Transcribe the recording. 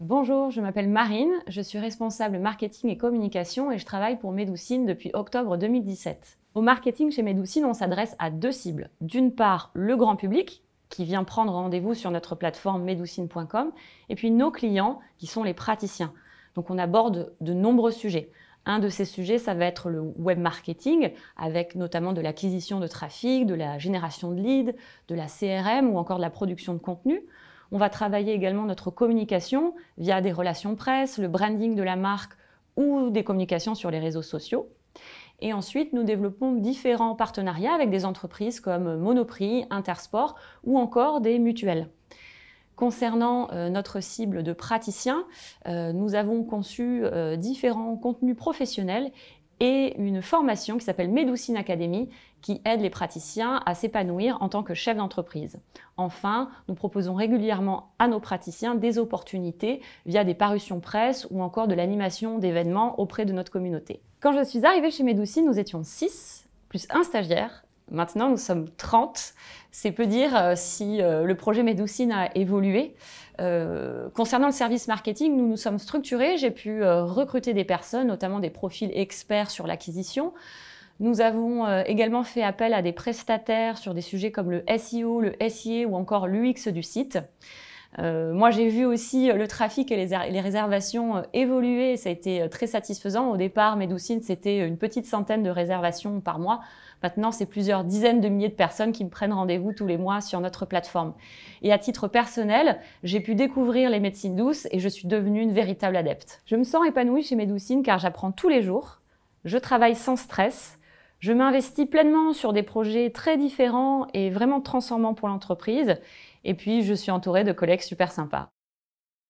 Bonjour, je m'appelle Marine, je suis responsable marketing et communication et je travaille pour Medoucine depuis octobre 2017. Au marketing chez Medoucine, on s'adresse à deux cibles. D'une part, le grand public, qui vient prendre rendez-vous sur notre plateforme medoucine.com, et puis nos clients, qui sont les praticiens. Donc on aborde de nombreux sujets. Un de ces sujets, ça va être le web marketing, avec notamment de l'acquisition de trafic, de la génération de leads, de la CRM ou encore de la production de contenu. On va travailler également notre communication via des relations presse, le branding de la marque ou des communications sur les réseaux sociaux. Et ensuite, nous développons différents partenariats avec des entreprises comme Monoprix, Intersport ou encore des mutuelles. Concernant euh, notre cible de praticiens, euh, nous avons conçu euh, différents contenus professionnels et une formation qui s'appelle Médoucine Academy qui aide les praticiens à s'épanouir en tant que chef d'entreprise. Enfin, nous proposons régulièrement à nos praticiens des opportunités via des parutions presse ou encore de l'animation d'événements auprès de notre communauté. Quand je suis arrivée chez Médoucine, nous étions 6, plus un stagiaire, Maintenant, nous sommes 30. C'est peu dire euh, si euh, le projet Médoucine a évolué. Euh, concernant le service marketing, nous nous sommes structurés. J'ai pu recruter des personnes, notamment des profils experts sur l'acquisition. Nous avons également fait appel à des prestataires sur des sujets comme le SEO, le SIA ou encore l'UX du site. Euh, moi, j'ai vu aussi euh, le trafic et les, réservations euh, évoluer. Ça a été très satisfaisant. Au départ, Medoucine, c'était une petite centaine de réservations par mois. Maintenant, c'est plusieurs dizaines de milliers de personnes qui me prennent rendez-vous tous les mois sur notre plateforme. Et à titre personnel, j'ai pu découvrir les médecines douces et je suis devenue une véritable adepte. Je me sens épanouie chez Medoucine car j'apprends tous les jours. Je travaille sans stress. Je m'investis pleinement sur des projets très différents et vraiment transformants pour l'entreprise. Et puis, je suis entourée de collègues super sympas.